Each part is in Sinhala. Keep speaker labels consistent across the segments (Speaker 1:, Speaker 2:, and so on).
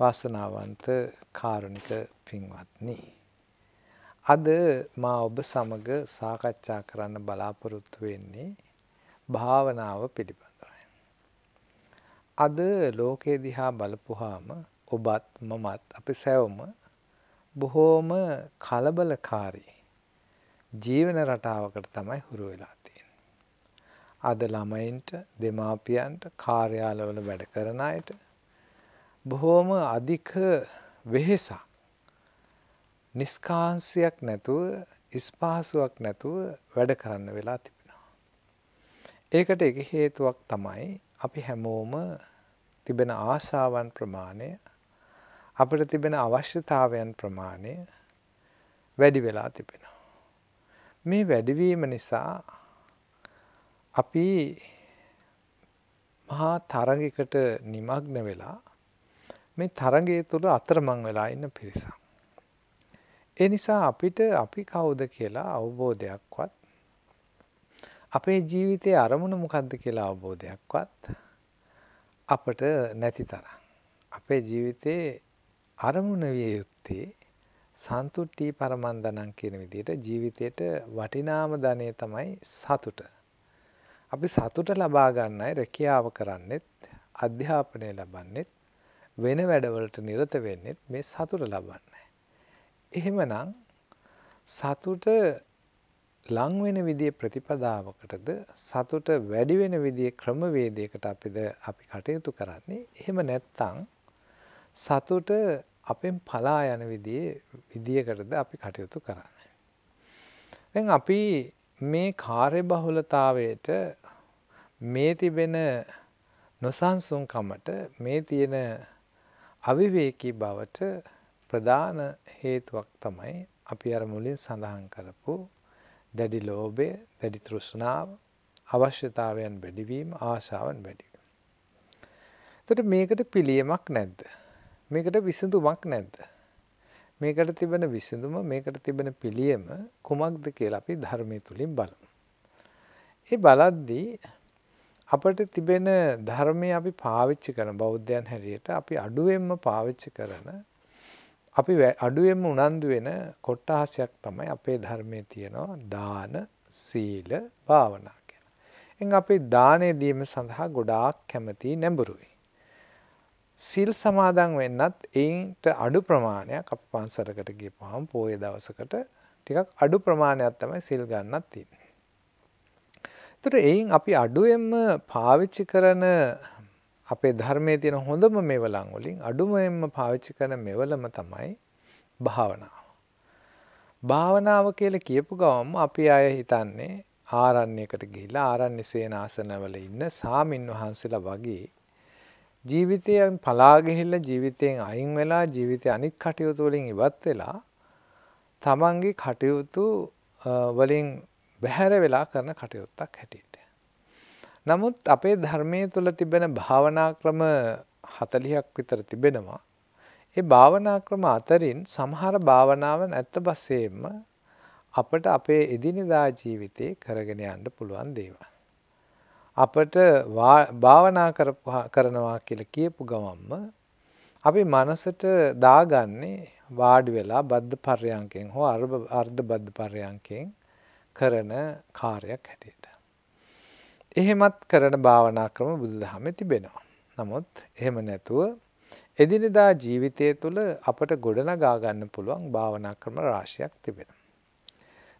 Speaker 1: වාසනාවන්ත කාරුණික පින්වත්නි. අද මා ඔබ සමග සාකච්ඡා කරන්න බලාපොරොත්තු වෙන්නේ භාවනාව පිළිබඳවයි. අද ලෝකයේ දිහා බලපුවාම ඔබත් මමත් අපි සැවම බොහෝම කලබලකාරී ජීවන රටාවකට තමයි හුරු වෙලා තියෙන්නේ. අද ළමයින්ට දෙමාපියන්ට කාර්යාලවල වැඩ කරන අයට බොහෝම අධික වෙහෙසක් නිස්කාන්සියක් නැතුව ඉස්පහසුවක් නැතුව වැඩ කරන්න වෙලා තිබෙනවා. ඒකට එක හේතුවක් තමයි අපි හැමෝම තිබෙන ආශාවන් ප්‍රමාණය අපට තිබෙන අවශ්‍යතාවයන් ප්‍රමාණය වැඩි වෙලා තිබෙනවා. මේ වැඩිවීම නිසා අපි මහා තරගකට නිමග්න වෙලා මේ තරගය තුළ අතරමං වෙලා ඉන්න පිරිසක්. ඒ නිසා අපිට අපි කවුද කියලා අවබෝධයක්වත් අපේ ජීවිතයේ අරමුණ මොකද්ද කියලා අවබෝධයක්වත් අපට නැති තරම්. අපේ ජීවිතයේ අරමුණ විය යුත්තේ සන්තුට්ටි පරමන්දනං කියන විදිහට ජීවිතයට වටිනාම ධනෙ තමයි සතුට. අපි සතුට ලබා ගන්නයි රැකියාව කරන්නෙත් අධ්‍යාපනය ලබන්නෙත් වෙන වැඩවලට නිරත වෙන්නෙත් මේ සතුට ලබන්නේ. එහෙමනම් සතුට ලං වෙන විදිහේ ප්‍රතිපදාවකටද සතුට වැඩි වෙන විදිහේ ක්‍රමවේදයකට අපිද අපි කටයුතු කරන්නේ. එහෙම නැත්නම් සතුට අපෙන් පලා යන විදිහේ විදියකටද අපි කටයුතු කරන්නේ. දැන් අපි මේ කාර්යබහුලතාවයට මේ තිබෙන නොසන්සුන්කමට මේ තියෙන අවිවේකී බවට ප්‍රධාන හේතුවක් තමයි අපි අර මුලින් සඳහන් කරපු දැඩි ලෝභය, දැඩි තෘෂ්ණාව, අවශ්‍යතාවයන් වැඩිවීම, ආශාවන් වැඩිවීම. එතකොට මේකට පිළියමක් නැද්ද? මේකට විසඳුමක් නැද්ද? මේකට තිබෙන විසඳුම, මේකට තිබෙන පිළියම කුමක්ද කියලා අපි ධර්මයේ තුලින් බලමු. ඒ බලද්දී අපට තිබෙන ධර්මය අපි පාවිච්චි කරන බෞද්ධයන් හැටියට අපි අඩුවෙන්ම පාවිච්චි කරන අපි අඩුවෙන්ම උනන්දු වෙන කොට්ටාසයක් තමයි අපේ ධර්මයේ තියෙනවා දාන සීල භාවනා කියන. එන් අපි දානය දීම සඳහා ගොඩාක් කැමති නැඹුරුයි. සිල් සමාදන් වෙන්නත් ඒන්ට අඩු ප්‍රමාණයක් අප පන්සරකට ගියපුවාම පොයේ දවසකට ටිකක් අඩු ප්‍රමාණයක් තමයි සිල් ගන්නත් තියෙන්නේ. තොට එයින් අපි අඩුවෙන්ම පාවිච්චි කරන අපේ ධර්මය තියෙන හොඳම මෙවලං වලින් අඩුමයෙන්ම පාවිච්චි කරන මෙවලම තමයි භාවනාව. භාවනාව කියල කියපු ගවම අපි අය හිතන්නේ ආරණ්‍යකට ගිහිලා ආරණ්‍ය සේනාසනවල ඉන්න සාමින් වහන්සේලා වගේ ජීවිතයෙන් පලාගිහිල්ල ජීවිතයෙන් අයින් වෙලා ජීවිතය අනිත් කටයුතු වලින් ඉවත් වෙලා තමන්ගේ කටයුතු වලින් බැහැර වෙලා කරන කටයුත්තක් හැටියට. නමුත් අපේ ධර්මය තුළ තිබෙන භාවනා ක්‍රම හතලිහක් විතර තිබෙනවා. ඒ භාවනා ක්‍රම අතරින් සමහර භාවනාවන් ඇත්ත බස්සේම අපට අපේ එදිනෙදා ජීවිතේ කරගෙන යන්න පුළුවන් දේවල්. අපට භාවනා කරනවා කියලා කියපු ගමම්ම අපි මනසට දාගන්නේ වාඩි වෙලා බද්ධ පර්යංකෙන් හෝ අර්ධ බද්ධ පර්යංකෙන් කරන කාර්යක් හැටියට. එහෙමත් කරන භාවනා ක්‍රම බුදුදහම තිබෙනවා. නමුත් එහෙම නැතුව එදිනෙදා ජීවිතය තුළ අපට ගොඩනගා ගන්න පුළුවන් භාවනා ක්‍රම රාශියක් තිබෙනවා.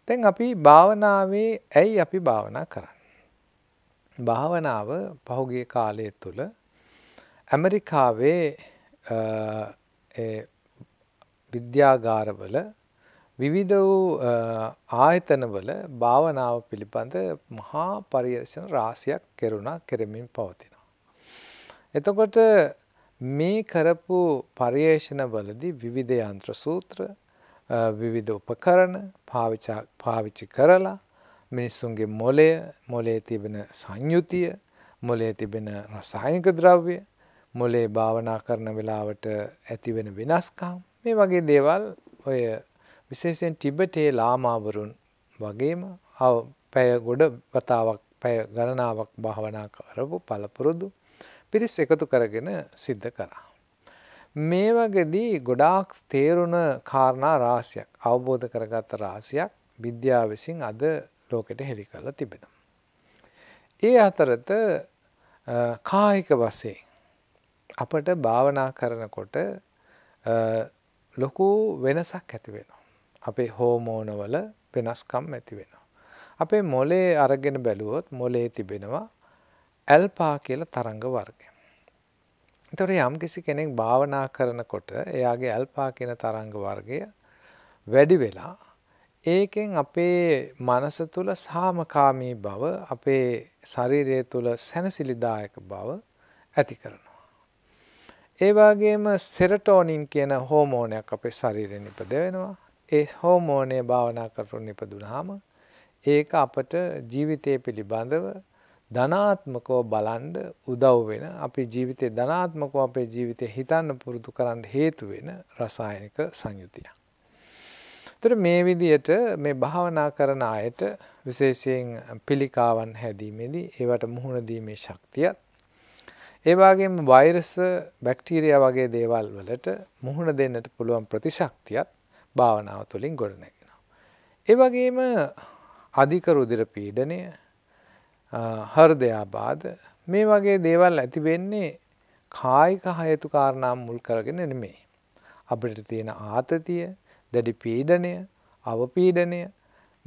Speaker 1: දැන් අපි භාවනාවේ ඇයි අපි භාවනා කරන්නේ? භාවනාව පහුගිය කාලය තුල ඇමරිකාවේ විද්‍යාගාරවල විවිධ වූ ආයතනවල භාවනාව පිළිබඳ මහා පරිර්ශන රාසියක් කෙරුණා කෙරමින් පවතිනවා. එතකොට මේ කරපු පර්යේෂණවලදී විවිධ යන්ත්‍ර සූත්‍ර විවිධ උපකරණ පාවිච්චි කරලා මිනිස්සුන්ගේ මොලය මොලේ තිබෙන සංයුතිය මොලේ තිබෙන රසායනික ද්‍රව්‍ය මොලේ භාවනා කරන වෙලාවට ඇතිවෙන වෙනස්කම් මේ වගේ දේවල් ඔය විශේෂයෙන් ටිබටේ ලාමාවරුන් වගේම පැය ගොඩ වතාවක් පැය ගණනාවක් භාවනා කරපු පළපුරුදු පිරිස් එකතු කරගෙන සිද්ධ කරා. මේ වගේදී ගොඩාක් තේරුණ කාරණා රාසියක් අවබෝධ කරගත රාසියක් විද්‍යාව විසින් අද ලෝකෙට හෙළි කරලා තිබෙනවා. ඒ අතරත කායික වශයෙන් අපට භාවනා කරනකොට ලොකු වෙනසක් ඇති වෙනවා. අපේ හෝමෝනවල වෙනස්කම් ඇති වෙනවා. අපේ මොලේ අරගෙන බැලුවොත් මොලේ තිබෙනවා ඇල්පා කියල තරංග වර්ගය. තොර යම් කිසි කෙනෙක් භාවනා කරනකොට එයාගේ ඇල්පා කියෙන තරංග වර්ගය වැඩි වෙලා ඒකෙන් අපේ මනස තුළ සාමකාමී බව අපේ ශරීරය තුළ සැනසිලිදායක බව ඇති කරනවා. ඒවාගේම සෙරටෝනින් කියන හෝමෝනයක් අපේ ශරීරෙන් ඉපද වෙනවා ඒ හෝමෝනය භාවනා කරුන් ඉපදුනාම ඒක අපට ජීවිතය පිළිබඳව ධනාත්මකෝ බලන්ඩ උදව් වෙන අපි ජීවිතය ධනාත්මකෝ අපේ ජීවිතය හිතන්න පුරුදු කරන්න හේතු වෙන රසායනික සංයුතිය. තර මේ විදියට මේ භාවනා කරන අයට විශේෂයෙන් පිළිකාවන් හැදීමේදී ඒවට මුහුණදීමේ ශක්තියත් ඒවාගේම වෛරස බැක්ටීරයා වගේ දේවල් වලට මුහුණ දෙන්නට පුළුවන් ප්‍රතිශක්තියත් භාවනාව තුළින් ගොඩනැගෙනවා. ඒ වගේම අධික රුධිර පීඩනය හර්දයාබාද මේ වගේ දේවල් ඇතිවෙන්නේ කායික හයතු කාරණාම් මුල් කරගෙන නෙමේ. අපිට තියෙන ආතතිය දැඩි පීඩනය අවපීඩනය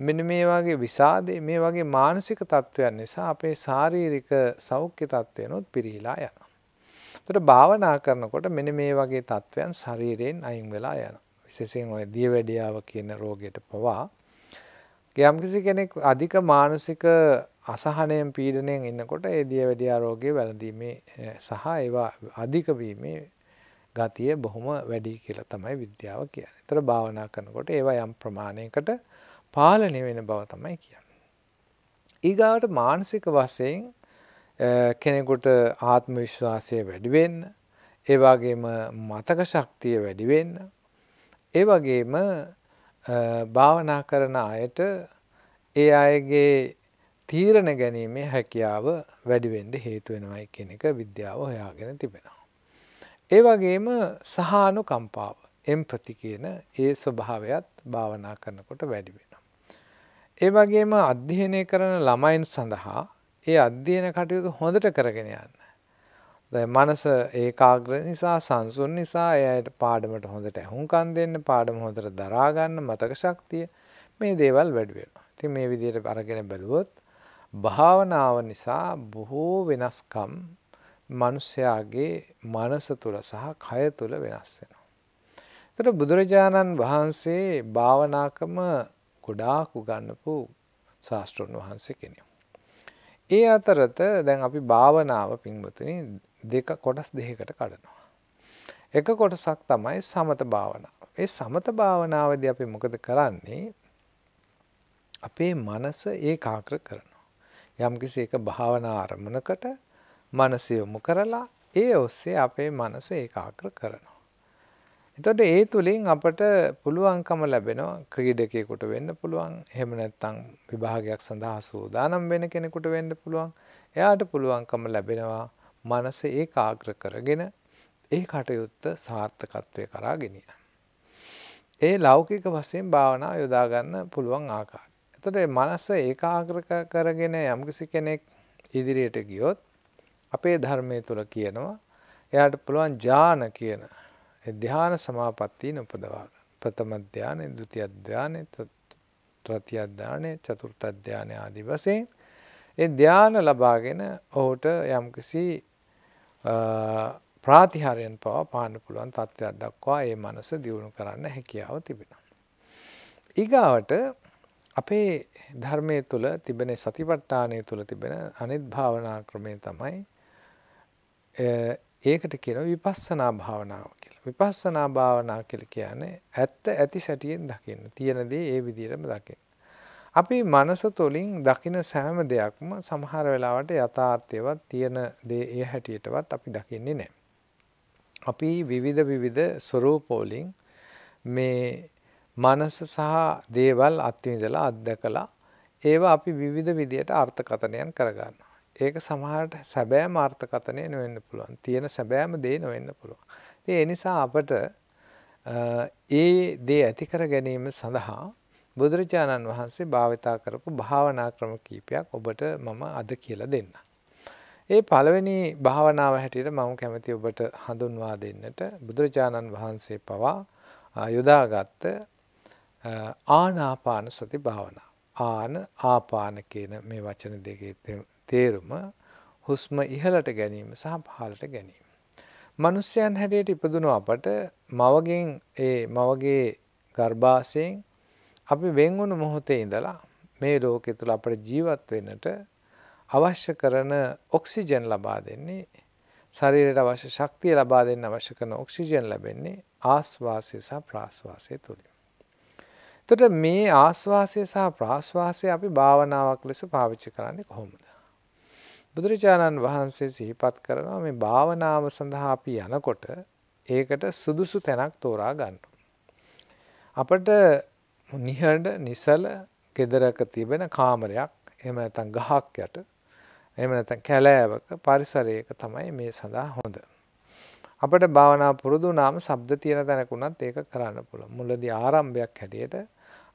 Speaker 1: මෙන මේ වගේ විසාදේ මේ වගේ මානසික තත්ත්වයන් නිසා අපේ ශාරීරික සෞඛ්‍ය තත්ත්වයනොත් පිරිහිලා යන. තොට භාවනා කරනකොට මෙන මේ වගේ තත්ත්වයන් ශරීරයෙන් අයින් වෙලා යන. විශේෂයෙන් ඔය දියවැඩියාව කියන රෝගයට පවා යම්කිසි කෙනෙක් අධික මානසික අසහනයෙන් පීඩනයෙන් ඉන්නකොට ඒ දියවැඩියා රෝගය වැළඳීමේ සහ ඒවා අධික වීමේ ගතිය බොහොම වැඩි කියලා තමයි විද්‍යාව කියන්නේ. ඒතර භාවනා කරනකොට ඒවා යම් ප්‍රමාණයකට පාලනය වෙන බව තමයි කියන්නේ. ඊගාවට මානසික වශයෙන් කෙනෙකුට ආත්ම විශ්වාසය වැඩි වෙන්න, ඒ වගේම මතක ශක්තිය වැඩි වෙන්න, ඒ වගේම භාවනා කරන අයට ඒ අයගේ තීරණ ගැනීමේ හැකියාව වැඩිවෙන්ඩ හේතුවෙනවයි කෙනෙ එක විද්‍යාව හොයාගෙන තිබෙනවා. ඒ වගේම සහනු කම්පාව එම්පති කියන ඒ ස්වභාවයත් භාවනා කරනකොට වැඩිවෙන. ඒ වගේම අධ්‍යයනය කරන ළමයින් සඳහා ඒ අධ්‍යයන කටයුතු හොඳට කරගෙන යන්න. මනස ඒකාග්‍ර නිසා සංසුන් නිසා එයට පාඩමට හොඳට ඇහුම්කන් දෙන්න පාඩම හොඳට දරාගන්න මතක ශක්තිය මේ දේවල් වැඩිවෙනවා. ඉතින් මේ විදිහට අරගෙන බැලුවොත් භාවනාව නිසා බොහෝ වෙනස්කම් මිනිස්යාගේ මනස තුල සහ කය තුල වෙනස් වෙනවා. එතකොට බුදුරජාණන් වහන්සේ භාවනාකම ගොඩාක් උගන්වපු ශාස්ත්‍රඥ වහන්සේ කෙනෙක්. ඒ අතරත දැන් අපි භාවනාව පින්වතුනි දෙක කොටස් දෙකකට කඩනවා. එක කොටසක් තමයි සමත භාවනාව. ඒ සමත භාවනාවදී අපි මොකද කරන්නේ? අපේ මනස ඒකාග්‍ර කරනවා. යම්කිසි එක භාවනා අරමුණකට මනස යොමු කරලා ඒ ඔස්සේ අපේ මනස ඒකාග්‍ර කරනවා. එතකොට ඒ තුලින් අපට පුළුවන්කම ලැබෙනවා ක්‍රීඩකයෙකුට වෙන්න පුළුවන්. එහෙම නැත්නම් විභාගයක් සඳහා සූදානම් වෙන කෙනෙකුට වෙන්න පුළුවන්. එයාට පුළුවන්කම ලැබෙනවා මනස ඒකාග්‍ර කරගෙන ඒ කටයුත්ත සාර්ථකත්වය කරා ගෙනියන්න. ඒ ලෞකික වසයෙන් භාවනා යොදාගන්න පුළුවන් ආකාර. එතට මනස්ස ඒකාග්‍රක කරගෙන යම්කිසි කෙනෙක් ඉදිරියට ගියොත් අපේ ධර්මය තුළ කියනවා එයාට පුළුවන් ජාන කියන ධ්‍යාන සමාපත්තිීන උපදවාග. ප්‍රථම ධ්‍යානය දුති අධ්‍යානය ත්‍රති අධ්‍යානය චතුෘත අධ්‍යානය ආදි වසයෙන් ඒ ධ්‍යාන ලබාගෙන ඔහුට යම්කිසි ප්‍රාතිහාරයෙන් පවා පාන්න පුළුවන් තත්ත්වයක් දක්වා ඒ මනස දියුණු කරන්න හැකියාව තිබෙනවා. ඊගාවට අපේ ධර්මය තුළ තිබෙන සතිපට්ඨානය තුළ තිබෙන අනිත් භාවනා ක්‍රමය තමයි ඒකට කියන විපස්සනා භාවනාව කියලා. විපස්සනා භාවනා කියලා කියන්නේ ඇත්ත ඇති සැටියෙන් දකින්න. තියෙන දේ ඒ විදිහටම දකින්න. අපි මනස තුළින් දකින සෑම දෙයක්ම සමහර වෙලාවට යථාර්ථයවත් තියෙන දේ ඒ හැටියටවත් අපි දකින්නේ නැහැ. අපි විවිධ විවිධ ස්වරූපෝලින් මේ මනස සහ දේවල් අත්විඳලා අත්දකලා ඒවා අපි විවිධ විදියට අර්ථකථනයන් කරගන්නවා. ඒක සමහරට සැබෑම අර්ථකථනය නොවෙන්න පුළුවන්. තියෙන සැබෑම දේ නොවෙන්න පුළුවන්. ඒ නිසා අපට ඒ දේ ඇති කර ගැනීම සඳහා බුදුරජාණන් වහන්සේ භාවිතා කරපු භාවනා ක්‍රම කීපයක් ඔබට මම අද කියලා දෙන්න. ඒ පළවෙනි භාවනාව හැටියට මම කැමති ඔබට හඳුන්වා දෙන්නට බුදුරජාණන් වහන්සේ පවා යොදාගත්ත ආනාපාන සති භාවනා. ආන ආපාන කියන මේ වචන දෙකේ තේරුම හුස්ම ඉහලට ගැනීම සහ පහලට ගැනීම. මනුස්්‍යයන් හැටියට ඉපදුණු අපට මවගෙන් ඒ මවගේ ගර්භාසයෙන් අපි වෙන්වුණු මොහොතේ ඉඳලා මේ ලෝකෙ තුළ අපට ජීවත් වෙන්නට අවශ්‍ය කරන ඔක්සිජන් ලබා දෙන්නේ ශරීරයට අවශ්‍ය ශක්තිය ලබා දෙන්න අවශ්‍ය කරන ඔක්සිජන් ලැබෙන්නේ ආස්වාසය සහ ප්‍රාශ්වාසය තුළින්. එතකොට මේ ආස්වාසය සහ ප්‍රාශ්වාසය අපි භාවනාවක් ලෙස පාවිච්චි කරන්නේ කොහොමද? බුදුරජාණන් වහන්සේ සිහිපත් කරනවා මේ භාවනාව සඳහා අපි යනකොට ඒකට සුදුසු තැනක් තෝරා ගන්න. අපට නිහඬ නිසල ගෙදරක තිබෙන කාමරයක් එහෙම නැත්නම් ගහක් යට එහෙම නැත්නම් කැලෑවක පරිසරයක තමයි මේ සඳහා හොඳ. අපිට භාවනා පුරුදු නම් ශබ්ද තියෙන තැනකුණත් ඒක කරන්න පුළුවන්. මුලදී ආරම්භයක් හැටියට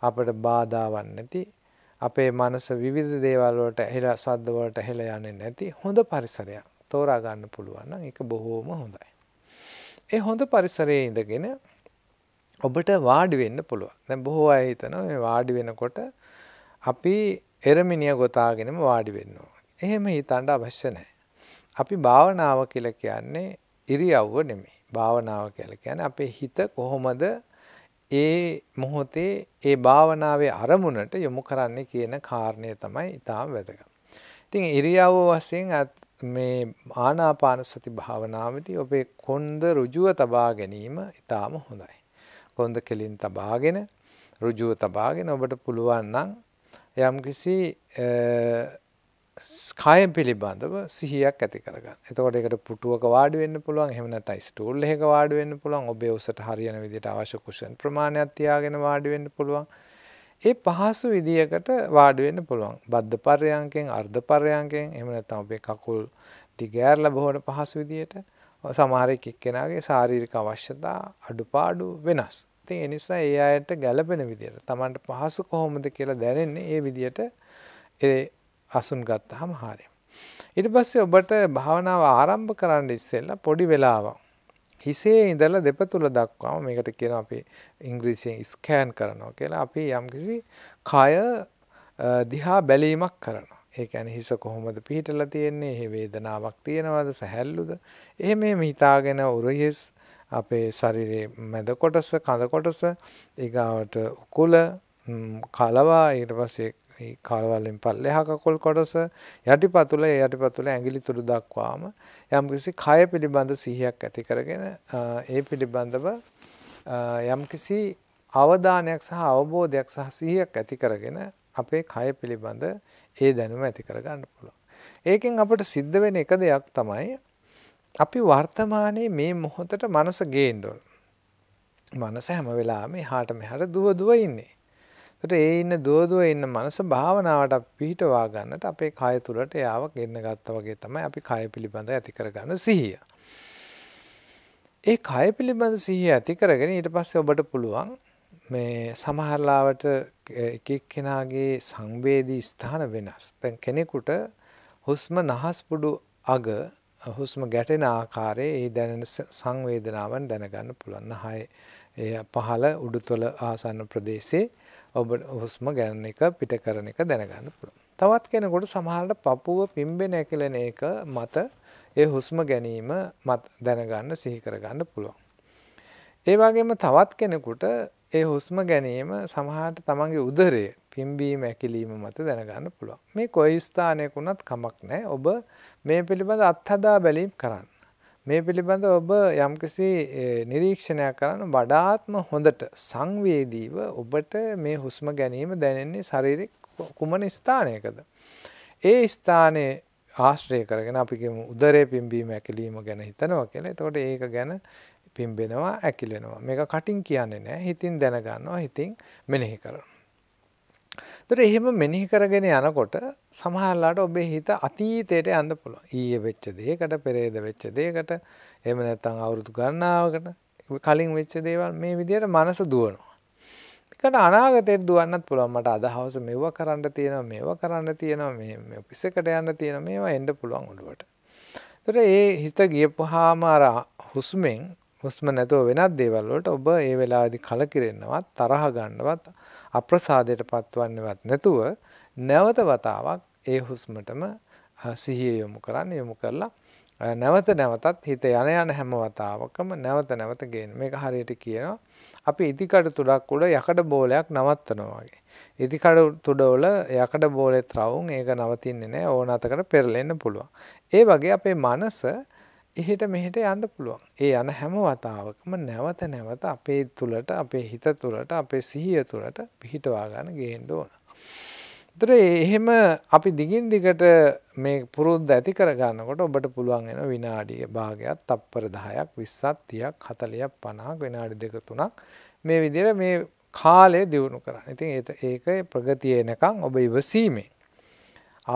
Speaker 1: අපිට බාධාවන් නැති අපේ මනස විවිධ දේවල් වලට ඇහිලා සද්ද වලට ඇහිලා යන්නේ නැති හොඳ පරිසරයක් තෝරා ගන්න පුළුවන් නම් ඒක බොහෝම හොඳයි. ඒ හොඳ පරිසරයේ ඉඳගෙන ඔබට වාඩි වෙන්න පුළුවන්. දැන් බොහෝ අය හිතනවා මේ වාඩි වෙනකොට අපි එරමිනිය ගොතාගෙනම වාඩි වෙන්න ඕනේ. එහෙම හිතන්න අවශ්‍ය නැහැ. අපි භාවනාව කියලා කියන්නේ ඉරියව්ව නෙමෙයි. භාවනාව කියලා කියන්නේ අපේ හිත කොහොමද ඒ මොහොතේ ඒ භාවනාවේ අරමුණට යොමු කරන්නේ කියන කාරණය තමයි ඉතාම වැදගත්. ඉතින් ඉරියව්ව වශයෙන් මේ ආනාපාන සති භාවනාවේදී ඔබේ කොන්ද ඍජුව තබා ගැනීම ඉතාම හොඳයි. හොඳ කෙලින් තබාගෙන ඍජුව තබාගෙන ඔබට පුළුවන් නම් යම්කිසි ස්කය පිළිබඳව සිහියක් ඇති කරගන්න. එතකොට ඒකට පුටුවක වාඩි වෙන්න පුළුවන්. එහෙම නැත්නම් ස්ටූල් එකක වාඩි වෙන්න පුළුවන්. ඔබේ උසට හරියන විදිහට අවශ්‍ය කුෂන් ප්‍රමාණයක් තියාගෙන වාඩි වෙන්න පුළුවන්. ඒ පහසු විදියකට වාඩි වෙන්න පුළුවන්. බද්ධ පර්යංකෙන්, අර්ධ පර්යංකෙන්, එහෙම නැත්නම් ඔබේ කකුල් දිගෑරලා බොහොම පහසු විදියට සමහර එක්කෙනාගේ ශාරීරික අවශ්‍යතා අඩුපාඩු වෙනස්. ඉතින් ඒ නිසා ඒ අයට ගැළපෙන විදියට Tamanට පහසු කොහොමද කියලා දැනෙන්නේ ඒ විදියට ඒ අසුන් ගත්තාම හරියි. ඊට පස්සේ ඔබට භාවනාව ආරම්භ කරන්න ඉස්සෙල්ලා පොඩි වෙලාවක් හිසේ ඉඳලා දෙපතුල දක්වාම මේකට කියන අපි ඉංග්‍රීසියෙන් ස්කෑන් කරනවා කියලා අපි යම්කිසි කය දිහා බැලීමක් කරනවා. ඒ කියන්නේ හිස කොහොමද පිහිටලා තියෙන්නේ? එහි වේදනාවක් තියෙනවද? සැහැල්ලුද? එහෙම එහෙම හිතාගෙන උරහිස් අපේ ශරීරයේ මැද කොටස කඳ කොටස ඊගාවට උකුල කලවා ඊට පස්සේ කාලවලින් පල්ලෙහා කකුල් කොටස යටිපතුල ඒ යටිපතුල ඇඟිලි තුඩු දක්වාම යම්කිසි කය පිළිබඳ සිහියක් ඇති කරගෙන ඒ පිළිබඳව යම්කිසි අවධානයක් සහ අවබෝධයක් සහ සිහියක් ඇති කරගෙන අපේ කය පිළිබඳ ඒ දැනුම ඇති කරගන්න පුළුවන්. ඒකෙන් අපට සිද්ධ වෙන එක දෙයක් තමයි අපි වර්තමානයේ මේ මොහොතට මනස ගේන්න ඕන. මනස හැම වෙලාවෙම එහාට මෙහාට දුව දුව ඉන්නේ. ඒකට ඒ ඉන්න දුව දුව ඉන්න මනස භාවනාවට පිහිටවා ගන්නට අපේ කය තුලට යාව ගෙන්න ගත්තා වගේ තමයි අපි කය පිළිබඳ ඇති කරගන්න සිහිය. ඒ කය පිළිබඳ සිහිය ඇති කරගෙන ඊට පස්සේ ඔබට පුළුවන් මේ සමහරලාවට එක එක්කෙනාගේ සංවේදී ස්ථාන වෙනස්. දැන් කෙනෙකුට හුස්ම නහස් පුඩු අග හුස්ම ගැටෙන ආකාරයේ ඒ දැනෙන සංවේදනාවන් දැනගන්න පුළුවන්. හය ඒ පහළ උඩුතොල ආසන්න ප්‍රදේශයේ ඔබ හුස්ම ගැනන එක පිට කරන එක දැනගන්න පුළුවන්. තවත් කෙනෙකුට සමහරට පපුව පිම්බෙන ඇකිලෙන එක මත ඒ හුස්ම ගැනීම දැනගන්න සිහි කරගන්න පුළුවන්. ඒ වගේම තවත් කෙනෙකුට ඒ හුස්ම ගැනීම සමහට තමන්ගේ උදරය පිම්බීම ඇකිලීම මත දැනගන්න පුළුවන්. මේ කොයි ස්ථානයක වුණත් කමක් නෑ ඔබ මේ පිළිබඳ අත්හදා බැලීම් කරන්න. මේ පිළිබඳ ඔබ යම්කිසි නිරීක්ෂණයක් කරන්න වඩාත්ම හොඳට සංවේදීව ඔබට මේ හුස්ම ගැනීම දැනෙන්නේ ශරීරෙ කුමන ස්ථානයකද. ඒ ස්ථානයේ ආශ්‍රය කරගෙන අපිගේ උදරය පිම්බීම ඇකිලීම ගැන හිතනවා කියලා එතකොට ඒක ගැන පිම්බෙනවා ඇකිලෙනවා මේක කටින් කියන්නේ නෑ හිතින් දැනගන්නවා හිතින් මෙනෙහි කරනවා. ඒතර එහෙම මෙනෙහි කරගෙන යනකොට සමහරලාට ඔබේ හිත අතීතයට යන්න පුළුවන්. ඊයේ වෙච්ච දේකට, පෙරේද වෙච්ච දේකට, එහෙම නැත්නම් අවුරුදු ගණනාවකට කලින් වෙච්ච දේවල් මේ විදිහට මනස දුවනවා. ඒකට අනාගතයට දුවන්නත් පුළුවන්. මට අද හවස මෙව කරන්න තියෙනවා, මෙව කරන්න තියෙනවා, මේ මේ ඔෆිස් එකට යන්න තියෙනවා, මේවා එන්න පුළුවන් උඩුවට. ඒතර ඒ හිත ගියපුවාම අර හුස්මෙන් හුස්ම නැතුව වෙනත් දේවල් වලට ඔබ ඒ වෙලාවේදී කලකිරෙන්නවත් තරහ ගන්නවත් අප්‍රසාදයට පත්වන්නවත් නැතුව නැවත වතාවක් ඒ හුස්මටම සිහිය යොමු කරන්න යොමු කරලා නැවත නැවතත් හිත යන යන හැම වතාවකම නැවත නැවත ගේන මේක හරියට කියනවා අපි ඉදිකඩ තුඩක් උඩ යකඩ බෝලයක් නවත්තනවා වගේ. ඉදිකඩ තුඩවල යකඩ බෝලේ ත්‍රවුම් ඒක නවතින්නේ නැහැ ඕන අතකට පෙරලෙන්න පුළුවන්. ඒ වගේ අපේ මනස එහෙට මෙහෙට යන්න පුළුවන්. ඒ යන හැම වතාවකම නැවත නැවත අපේ තුලට, අපේ හිත තුලට, අපේ සිහිය තුලට පිහිටවා ගන්න ගේන්න ඕන. ඒතර එහෙම අපි දිගින් දිගට මේ පුරුද්ද ඇති කර ගන්නකොට ඔබට පුළුවන් වෙන විනාඩිය භාගයක් තප්පර 10ක් 20ක් 30ක් 40ක් 50ක් විනාඩි දෙක තුනක් මේ විදිහට මේ කාලය දියුණු කරන්න. ඉතින් ඒක ඒකේ ප්‍රගතිය එනකන් ඔබ ඉවසීමේ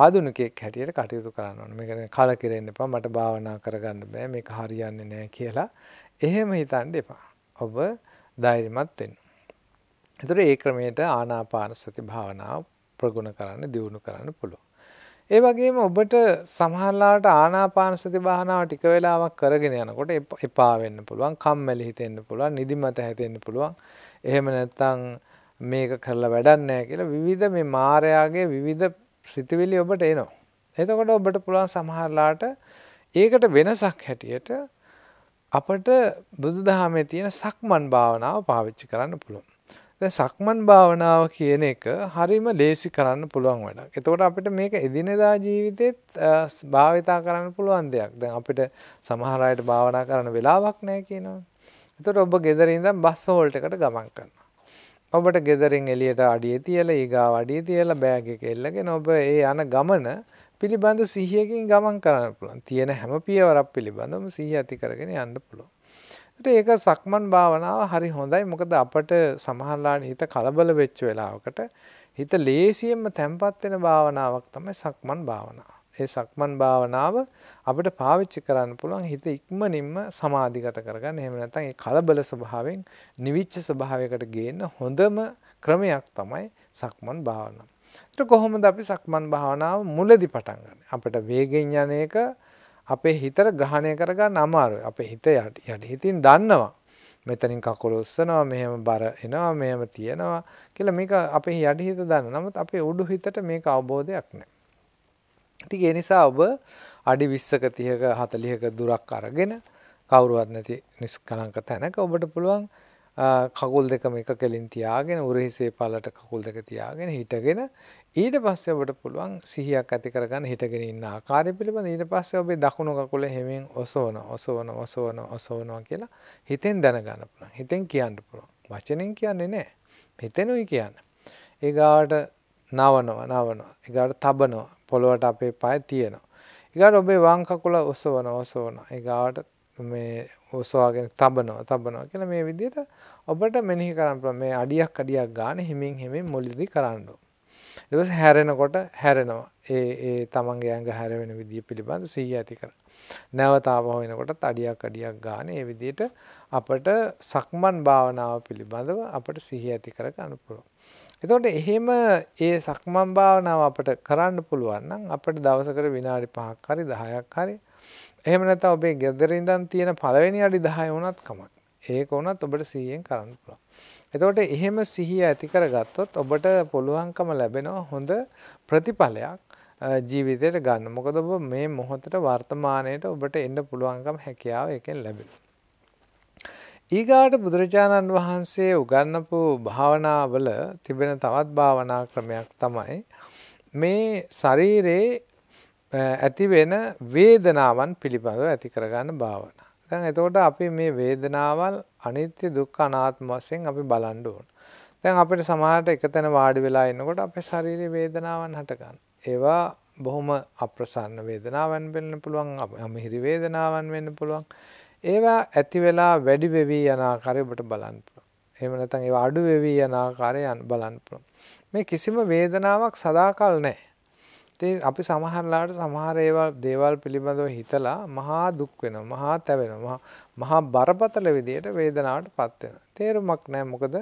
Speaker 1: ආදුනිකයෙක් හැටියට කටයුතු කරන්න ඕනේ. මේක කලකිරෙන්න එපා. මට භාවනා කරගන්න බෑ. මේක හරියන්නේ නෑ කියලා එහෙම හිතන්න එපා. ඔබ ධෛර්යමත් වෙන්න. ඒතර ඒ ක්‍රමයට ආනාපාන සති භාවනාව ප්‍රගුණ කරන්න දියුණු කරන්න පුළුවන්. ඒ වගේම ඔබට සමහරලාට ආනාපාන සති භාවනාව ටික වෙලාවක් කරගෙන යනකොට එපා වෙන්න පුළුවන්, කම්මැලි හිතෙන්න පුළුවන්, නිදිමත හැදෙන්න පුළුවන්. එහෙම නැත්නම් මේක කරලා වැඩක් නැහැ කියලා විවිධ මේ මායාගේ විවිධ සිතවිලි ඔබට එනවා. එතකොට ඔබට පුළුවන් සමහරලාට ඒකට වෙනසක් හැටියට අපට බුදුදහමේ තියෙන සක්මන් භාවනාව පාවිච්චි කරන්න පුළුවන්. දැන් සක්මන් භාවනාව කියන එක හරිම ලේසි කරන්න පුළුවන් වැඩක්. එතකොට අපිට මේක එදිනෙදා ජීවිතෙත් භාවිතා කරන්න පුළුවන් දෙයක්. දැන් අපිට සමහර අයට භාවනා කරන්න වෙලාවක් නැහැ කියනවා. එතකොට ඔබ ගෙදර ඉඳන් බස් හෝල්ට් එකට ගමන් කරනවා. ඔබට ගෙදරින් එලියට අඩිය තියල ඒගා වඩිය තියල බෑග එක එල්ලගෙන ඔබ ඒ යන ගමන පිළිබඳ සිහියකින් ගමන් කරන්න පුළුවන් තියෙන හැම පියවරක් පිළිබඳම සිහි ඇති කරගෙන යන්න පුළුවන්. ඒක සක්මන් භාවනාව හරි හොඳයි මොකද අපට සමහරලාට හිත කලබල වෙච්ච වෙලාවකට හිත ලේසියෙන්ම තැම්පත් වෙන භාවනාවක් තමයි සක්මන් භාවනාව. ඒ සක්මන් භාවනාව අපිට පාවිච්චි කරන්න පුළුවන් හිත ඉක්මනින්ම සමාධිගත කරගන්න. එහෙම නැත්නම් ඒ කලබල ස්වභාවයෙන් නිවිච්ච ස්වභාවයකට ගේන හොඳම ක්‍රමයක් තමයි සක්මන් භාවනාව. ඒත් කොහොමද අපි සක්මන් භාවනාව මුලදී පටන් ගන්නේ? අපිට වේගෙන් යන එක අපේ හිතට ග්‍රහණය කරගන්න අමාරුයි. අපේ හිත යටි හිතින් දන්නවා. මෙතනින් කකුල උස්සනවා මෙහෙම බර එනවා මෙහෙම තියෙනවා කියලා මේක අපේ යටි හිත දන්න. නමුත් අපේ උඩු හිතට මේක අවබෝධයක් නැහැ. ති ඒ නිසා ඔබ අඩි විස්සක තියක හතලිහක දුරක් අරගෙන කවුරුවත් නැති නිස්කලංක තැනක ඔබට පුළුවන් කකුල් දෙකම එක කෙලින් තියාගෙන උරහිසේ පලට කකුල් දෙක තියාගෙන හිටගෙන ඊට පස්සේ ඔබට පුළුවන් සිහියක් ඇති කරගන්න හිටගෙන ඉන්න ආකාරය පිළිබඳ ඊට පස්සේ ඔබේ දකුණු කකුල හෙමින් ඔසවන ඔසවන ඔසවන ඔසවනවා කියලා හිතෙන් දැනගන්න පුළුවන් හිතෙන් කියන්න පුළුවන් වචනෙන් කියන්නේ නෑ හිතෙනුයි කියන්න ඒ ගාවට නවනවා නවනවා ඒ ගාවට තබනවා පොළොවට අපේ පය තියෙනවා. ඊගාට ඔබේ වම් කකුල ඔසවන ඔසවන. ඊගාට මේ ඔසවාගෙන තබනවා තබනවා කියලා මේ විදිහට ඔබට මෙනෙහි කරන්න පුළුවන් මේ අඩියක් අඩියක් ගන්න හිමින් හිමින් මුලදී කරන්න ඕන. ඊට පස්සේ හැරෙනකොට හැරෙනවා. ඒ ඒ තමන්ගේ ඇඟ හැරෙන විදිය පිළිබඳ සිහිය ඇති කරගන්න. නැවත ආපහු එනකොටත් අඩියක් අඩියක් ගන්න ඒ විදිහට අපට සක්මන් භාවනාව පිළිබඳව අපට සිහිය ඇති කර ගන්න පුළුවන්. එතකොට එහෙම ඒ සක්මන් භාවනාව අපට කරන්න පුළුවන් නම් අපිට දවසකට විනාඩි 5ක් හරි 10ක් හරි එහෙම නැත්නම් ඔබේ ගෙදර ඉඳන් තියෙන පළවෙනි අඩි 10 වුණත් කමක්. ඒක වුණත් ඔබට 100ෙන් කරන්න පුළුවන්. එතකොට එහෙම සිහිය ඇති කරගත්තොත් ඔබට පුළුවන්කම ලැබෙනවා හොඳ ප්‍රතිඵලයක් ජීවිතයට ගන්න. මොකද ඔබ මේ මොහොතේ වර්තමානයේට ඔබට එන්න පුළුවන්කම හැකියාව එකෙන් ලැබෙනවා. ඊගාට බුදුරජාණන් වහන්සේ උගන්නපු භාවනාවල තිබෙන තවත් භාවනා ක්‍රමයක් තමයි මේ ශරීරයේ ඇතිවෙන වේදනාවන් පිළිබඳව ඇති කරගන්න භාවනා. දැන් එතකොට අපි මේ වේදනාවල් අනිත්‍ය දුක්ඛ අනාත්ම වශයෙන් අපි බලන්න ඕන. දැන් අපිට සමහරට එකතැන වාඩි වෙලා ඉන්නකොට අපේ ශාරීරික වේදනාවන් හට ගන්න. ඒවා බොහොම අප්‍රසන්න වේදනාවන් වෙන්න පුළුවන්, අමහිරි වේදනාවන් වෙන්න පුළුවන්. ඒවා ඇති වෙලා වැඩි වෙවි යන ආකාරය ඔබට බලන්න පුළුවන්. එහෙම නැත්නම් ඒවා අඩු වෙවි යන ආකාරය බලන්න පුළුවන්. මේ කිසිම වේදනාවක් සදාකල් නැහැ. ඉතින් අපි සමහරලාට සමහර ඒවා දේවල් පිළිබඳව හිතලා මහා දුක් වෙනවා, මහා තැවෙනවා, මහා බරපතල විදියට වේදනාවටපත් වෙනවා. තේරුමක් නැහැ මොකද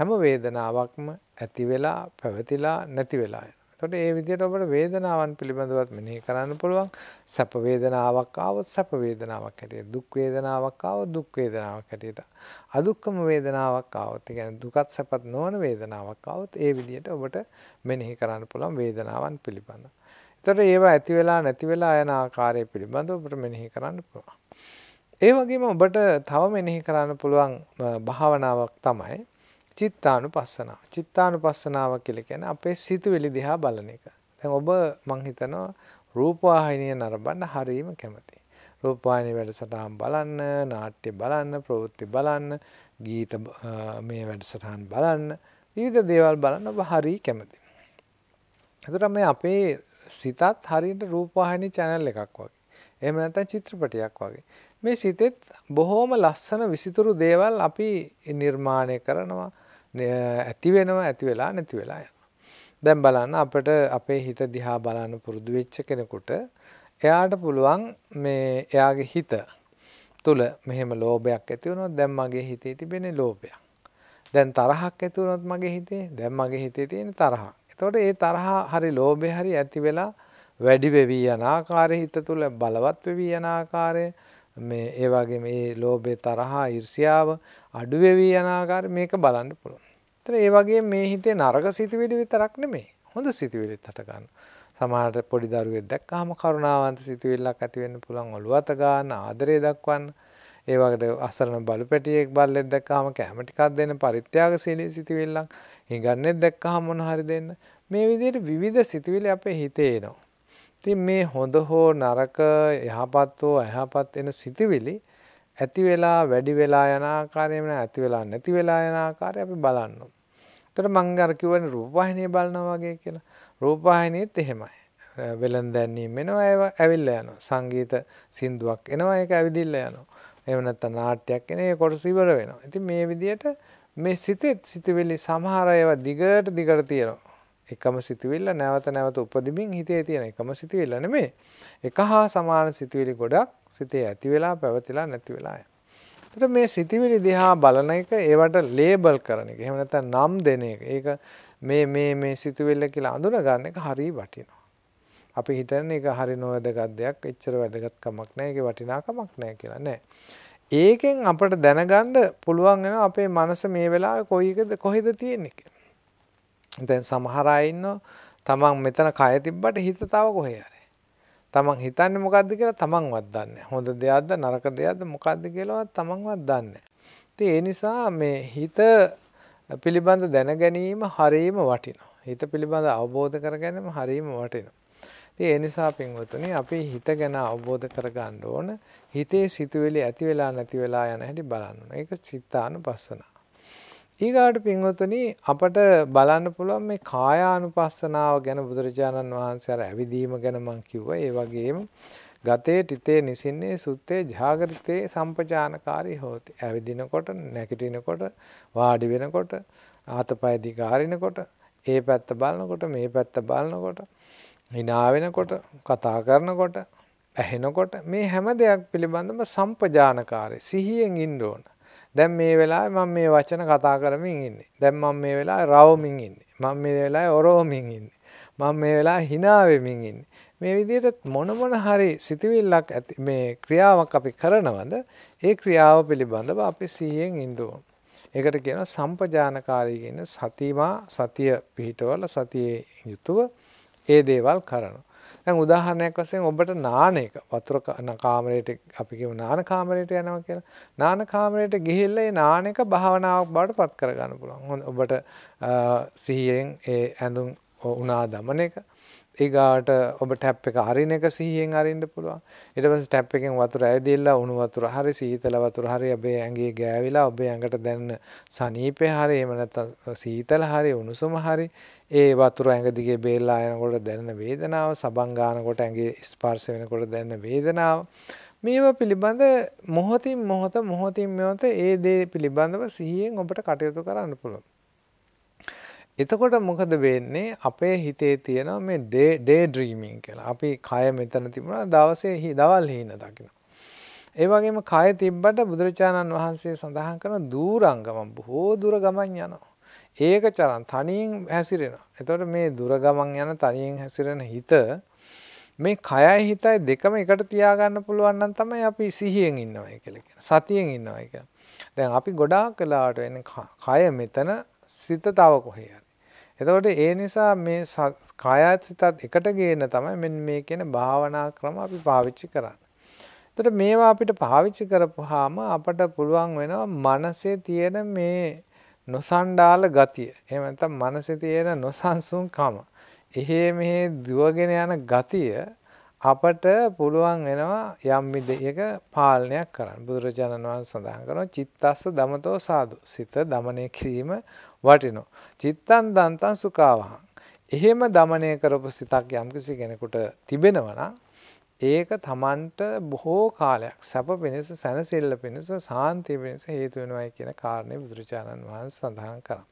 Speaker 1: හැම වේදනාවක්ම ඇති වෙලා පැවතිලා නැති වෙලා යනවා. එතකොට ඒ විදිහට ඔබට වේදනාවන් පිළිබඳවත් මෙනෙහි කරන්න පුළුවන්. සැප වේදනාවක් ආවොත් සැප වේදනාවක් හැටියට, දුක් වේදනාවක් ආවොත් දුක් වේදනාවක් හැටියට, අදුක්කම වේදනාවක් ආවොත්, ඒ කියන්නේ දුකත් සැපත් නොවන වේදනාවක් ආවොත් ඒ විදිහට ඔබට මෙනෙහි කරන්න පුළුවන් වේදනාවන් පිළිබඳව. එතකොට ඒවා ඇති වෙලා නැති වෙලා යන ආකාරය පිළිබඳව ඔබට මෙනෙහි කරන්න පුළුවන්. ඒ වගේම ඔබට තව මෙනෙහි කරන්න පුළුවන් භාවනාවක් තමයි චිත්තානුපස්සනාව. චිත්තානුපස්සනාව කියලා කියන්නේ අපේ සිතුවිලි දිහා බලන එක. දැන් ඔබ මං හිතනවා රූපවාහිනිය නරඹන්න හරීම කැමතියි. රූපවාහිනිය වැඩසටහන් බලන්න, නාට්‍ය බලන්න, ප්‍රවෘත්ති බලන්න, ගීත මේ වැඩසටහන් බලන්න, විවිධ දේවල් බලන්න ඔබ හරිය කැමතියි. එතකොට මේ අපේ සිතත් හරියට රූපවාහිනී channel එකක් වගේ. එහෙම නැත්නම් චිත්‍රපටයක් වගේ. මේ සිතෙත් බොහෝම ලස්සන විසිතුරු දේවල් අපි නිර්මාණය කරනවා. ඇති වෙනවා ඇති වෙලා නැති වෙලා යනවා. දැන් බලන්න අපිට අපේ හිත දිහා බලන්න පුරුදු වෙච්ච කෙනෙකුට එයාට පුළුවන් මේ එයාගේ හිත තුල මෙහෙම ලෝභයක් ඇති වුණොත් දැන් මගේ හිතේ තිබෙන ලෝභයක්. දැන් තරහක් ඇති වුණොත් මගේ හිතේ දැන් මගේ හිතේ තියෙන තරහ. එතකොට ඒ තරහ හරි ලෝභය හරි ඇති වෙලා වැඩි වෙවි යන ආකාරය හිත තුල බලවත් වෙවි යන ආකාරය මේ ඒ වගේ මේ ලෝභය තරහා ඊර්ෂ්‍යාව අඩු වෙවි යන ආකාරය මේක බලන්න පුළුවන්. ඒතර ඒ වගේ මේ හිතේ නරක සිතුවිලි විතරක් නෙමෙයි. හොඳ සිතුවිලිත් හට ගන්න. සමහරට පොඩි දරුවෙක් දැක්කහම කරුණාවන්ත සිතුවිල්ලක් ඇති වෙන්න පුළුවන්. ඔළුව අත ගන්න, ආදරය දක්වන්න. ඒ වගේ අසරණ බලුපැටියෙක් බල්ලෙක් දැක්කහම කැම ටිකක් දෙන්න, පරිත්‍යාගශීලී සිතුවිල්ලක්, හිඟන්නේක් දැක්කහම මොන හරි දෙන්න. මේ විදිහට විවිධ සිතුවිලි අපේ හිතේ එනවා. ඉතින් මේ හොඳ හෝ නරක යහපත් හෝ අයහපත් එන සිතිවිලි ඇති වෙලා වැඩි වෙලා යන ආකාරයම ඇති වෙලා නැති වෙලා යන ආකාරය අපි බලන්න. එතකොට මම අර කිව්වනේ රූපවාහිනිය බලනවා වගේ කියලා. රූපවාහිනියෙත් එහෙමයි. වෙළඳ දැන්වීම එනවා ඒව ඇවිල්ලා යනවා. සංගීත සින්දුවක් එනවා ඒක ඇවිදිල්ලා යනවා. එහෙම නැත්නම් නාට්‍යයක් එන ඒ කොටස ඉවර වෙනවා. ඉතින් මේ විදිහට මේ සිතෙත් සිතවිලි සමහර ඒවා දිගට දිගට තියෙනවා. එකම සිතුවිල්ල නැවත නැවත උපදිමින් හිතේ තියෙන එකම සිතුවිල්ල නෙමෙයි. එක හා සමාන සිතුවිලි ගොඩක් සිතේ ඇති වෙලා පැවතිලා නැති වෙලා යන. එතකොට මේ සිතුවිලි දිහා බලන එක ඒවට ලේබල් කරන එක. එහෙම නැත්නම් නම් දෙන එක. ඒක මේ මේ මේ සිතුවිල්ල කියලා අඳුන ගන්න එක හරිය වටිනවා. අපි හිතන්නේ ඒක හරි නොවැදගත් දෙයක්, එච්චර වැදගත් කමක් නැහැ, ඒකේ වටිනාකමක් නැහැ කියලා නෑ. ඒකෙන් අපට දැනගන්න පුළුවන් වෙනවා අපේ මනස මේ වෙලාවේ කොයිකද කොහෙද තියෙන්නේ කියලා. දැන් සමහර අය ඉන්නවා තමන් මෙතන කය තිබ්බට හිත තව කොහේ හරි. තමන් හිතන්නේ මොකද්ද කියලා තමන්වත් දන්නේ නැහැ. හොඳ දෙයක්ද නරක දෙයක්ද මොකද්ද කියලාවත් තමන්වත් දන්නේ නැහැ. ඉතින් ඒ නිසා මේ හිත පිළිබඳ දැන ගැනීම හරීම වටිනවා. හිත පිළිබඳ අවබෝධ කර ගැනීම හරීම වටිනවා. ඉතින් ඒ නිසා පින්වතුනි අපි හිත ගැන අවබෝධ කරගන්න ඕන. හිතේ සිතුවිලි ඇති වෙලා නැති වෙලා යන හැටි බලන්න ඕන. ඒක චිත්තානුපස්සන. ඊගාට පින්වතුනි අපට බලන්න පුළුවන් මේ කායානුපස්සනාව ගැන බුදුරජාණන් වහන්සේ අර ඇවිදීම ගැන මම කිව්වා. ඒ වගේම ගතේ තිතේ නිසින්නේ සුත්තේ ජාගරිතේ සම්පජානකාරී හොති. ඇවිදිනකොට, නැගිටිනකොට, වාඩි වෙනකොට, ආතපය දිගාරිනකොට, ඒ පැත්ත බලනකොට, මේ පැත්ත බලනකොට, hina වෙනකොට, කතා කරනකොට, ඇහෙනකොට මේ හැම දෙයක් පිළිබඳව සම්පජානකාරී සිහියෙන් ඉන්න ඕන. දැන් මේ වෙලාවේ මම මේ වචන කතා කරමින් ඉන්නේ. දැන් මම මේ වෙලාවේ රවමින් ඉන්නේ. මම මේ වෙලාවේ ඔරෝමින් ඉන්නේ. මම මේ වෙලාවේ hina වෙමින් ඉන්නේ. මේ විදිහට මොන මොන හරි සිතවිල්ලක් ඇති මේ ක්‍රියාවක් අපි කරනවද ඒ ක්‍රියාව පිළිබඳව අපි සිහියෙන් ඉන්න ඕන. ඒකට කියනවා සම්පජානකාරී කියන සතිමා සතිය පිහිටවල සතියේ යුතුව ඒ දේවල් කරනවා. දැන් උදාහරණයක් වශයෙන් ඔබට නාන එක වතුර කාමරයට අපි කියමු නාන කාමරයට යනවා කියලා. නාන කාමරයට ගිහිල්ලා ඒ නාන එක භාවනාවක් බවට පත් කරගන්න පුළුවන්. ඔබට සිහියෙන් ඒ ඇඳුම් උනා දමන එක ඒගාට ඔබ ටැප් එක හරින එක සිහියෙන් අරින්න පුළුවන්. ඊට පස්සේ ටැප් එකෙන් වතුර ඇවිදilla උණු වතුර හරි සීතල වතුර හරි ඔබේ ඇඟේ ගෑවිලා ඔබේ ඇඟට දැනෙන සනීපය හරි එහෙම නැත්නම් සීතල හරි උණුසුම හරි ඒ වතුර ඇඟ දිගේ බේරලා යනකොට දැනෙන වේදනාව, සබන් ගන්නකොට ඇඟේ ස්පර්ශ වෙනකොට දැනෙන වේදනාව මේවා පිළිබඳ මොහොතින් මොහොත මොහොතින් මොහොත ඒ දේ පිළිබඳව සිහියෙන් ඔබට කටයුතු කරන්න පුළුවන්. එතකොට මොකද වෙන්නේ අපේ හිතේ තියෙන මේ ඩේ ඩ්‍රීමින් කියලා. අපි කය මෙතන තිබුණා දවසේ දවල් හීන දකින්න. ඒ වගේම කය තිබ්බට බුදුරජාණන් වහන්සේ සඳහන් කරන දූරංගම බොහෝ දුර ගමන් යනවා. ඒක චරන් තනියෙන් හැසිරෙනවා. එතකොට මේ දුර ගමන් යන තනියෙන් හැසිරෙන හිත මේ කයයි හිතයි දෙකම එකට තියාගන්න පුළුවන් නම් තමයි අපි සිහියෙන් ඉන්නවයි කියලා කියන්නේ. සතියෙන් ඉන්නවයි කියලා. දැන් අපි ගොඩාක් වෙලාවට එන්නේ කය මෙතන සිත තව කොහේ හරි. එතකොට ඒ නිසා මේ කයත් සිතත් එකට ගේන්න තමයි මෙන්න මේ කියන භාවනා ක්‍රම අපි පාවිච්චි කරන්නේ. එතකොට මේවා අපිට පාවිච්චි කරපුවාම අපට පුළුවන් වෙනවා මනසේ තියෙන මේ නොසණ්ඩාල ගතිය. එහෙම නැත්නම් මනසේ තියෙන නොසන්සුන්කම. එහෙ මෙහෙ දුවගෙන යන ගතිය අපට පුළුවන් වෙනවා යම් විදියක පාලනයක් කරන්න. බුදුරජාණන් වහන්සේ සඳහන් කරනවා චිත්තස්ස දමතෝ සාදු. සිත দমনය කිරීම වටිනවා. චිත්තං දන්තං සුඛාවහං. එහෙම দমনය කරපු සිතක් යම්කිසි කෙනෙකුට තිබෙනවා නම් ඒක තමන්ට බොහෝ කාලයක් සැප පිණිස සැනසිල්ල පිණිස සාන්තිය පිණිස හේතු වෙනවයි කියන කාරණේ බුදුරජාණන් වහන්සේ සඳහන් කරා.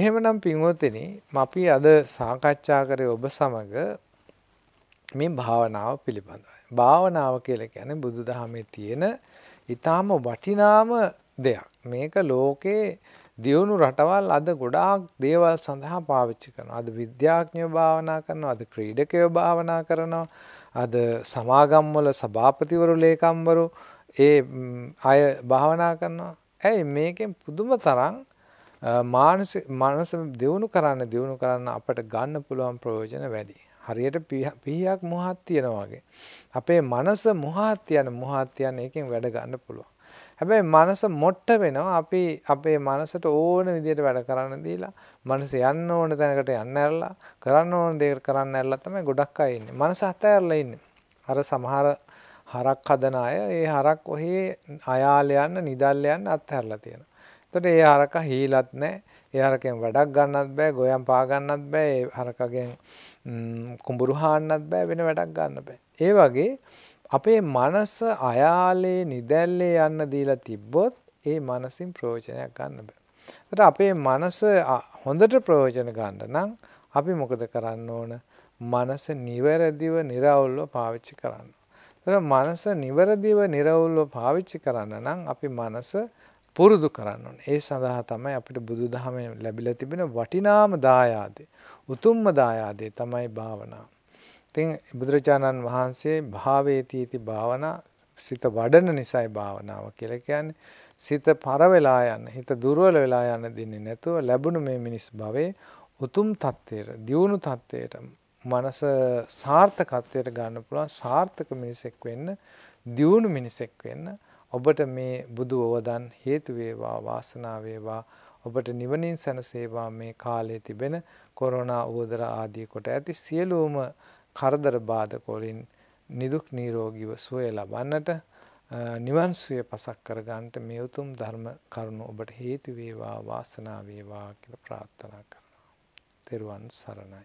Speaker 1: එහෙමනම් පින්වත්නි අපි අද සාකච්ඡා කරේ ඔබ සමග මේ භාවනාව පිළිබඳවයි. භාවනාව කියලා කියන්නේ බුදුදහමේ තියෙන ඊටාම වටිනාම දෙයක්. මේක ලෝකේ දියුණු රටවල් අද ගොඩාක් දේවල් සඳහා පාවිච්චි කරනවා. අද විද්‍යාඥයෝ භාවනා කරනවා, අද ක්‍රීඩකයෝ භාවනා කරනවා. අද සමාගම්වල සභාපතිවරු ලේකම්වරු ඒ අය භාවනා කරනවා. ඇයි මේකෙන් පුදුම තරම් මනස දියුණු කරන්න දියුණු කරන්න අපට ගන්න පුළුවන් ප්‍රයෝජන වැඩි. හරියට පිහයක් මොහත් තියෙන වගේ. අපේ මනස මොහත් යන මොහත් යන එකෙන් වැඩ ගන්න පුළුවන්. හැබැයි මනස මොට්ට වෙනවා අපි අපේ මනසට ඕන විදියට වැඩ කරන්න දීලා මනස යන්න ඕන තැනකට යන්න ඇරලා කරන්න ඕන දේ කරන්න ඇරලා තමයි ගොඩක් අය ඉන්නේ. මනස අතහැරලා ඉන්නේ. අර සමහර හරක් හදන අය ඒ හරක් ඔහේ අයාල යන්න නිදල් යන්න අතහැරලා තියෙනවා. එතකොට ඒ හරක හීලත් නැහැ. ඒ හරකෙන් වැඩක් ගන්නත් බෑ, ගොයම් පා ගන්නත් බෑ, ඒ හරකගෙන් කුඹුරු හාන්නත් බෑ, වෙන වැඩක් ගන්න බෑ. ඒ වගේ අපේ මනස අයාලේ නිදැල්ලේ යන්න දීලා තිබ්බොත් ඒ මනසින් ප්‍රයෝජනයක් ගන්න බෑ. ඒතර අපේ මනස හොඳට ප්‍රයෝජන ගන්න නම් අපි මොකද කරන්න ඕන? මනස නිවැරදිව, निराවුල්ව පාවිච්චි කරන්න. ඒතර මනස නිවැරදිව, निराවුල්ව පාවිච්චි කරන්න නම් අපි මනස පුරුදු කරන්න ඕනේ. ඒ සඳහා තමයි අපිට බුදුදහමේ ලැබිලා තිබෙන වටිනාම දායාදේ. උතුම්ම දායාදේ තමයි භාවනාව. ඉතින් බුදුරජාණන් වහන්සේ භාවේති इति භාවනා සිත වඩන නිසායි භාවනාව කියලා කියන්නේ සිත පර වෙලා යන හිත දුර්වල වෙලා යන දෙන්නේ නැතුව ලැබුණු මේ මිනිස් භවයේ උතුම් தත්වයට දියුණු தත්වයට මනස සාර්ථකත්වයට ගන්න පුළුවන් සාර්ථක මිනිසෙක් වෙන්න දියුණු මිනිසෙක් වෙන්න ඔබට මේ බුදු වවදන් හේතු වේවා වාසනාව වේවා ඔබට නිවනින් සැනසේවා මේ කාලයේ තිබෙන කොරෝනා උවදර ආදී කොට ඇති සියලුම කරදර බාධක වලින් නිදුක් නිරෝගීව සුවය ලබන්නට නිවන් සුවය පසක් කරගන්නට මේ උතුම් ධර්ම කරුණු ඔබට හේතු වේවා වාසනාව වේවා කියලා ප්‍රාර්ථනා කරනවා. තෙරුවන් සරණයි.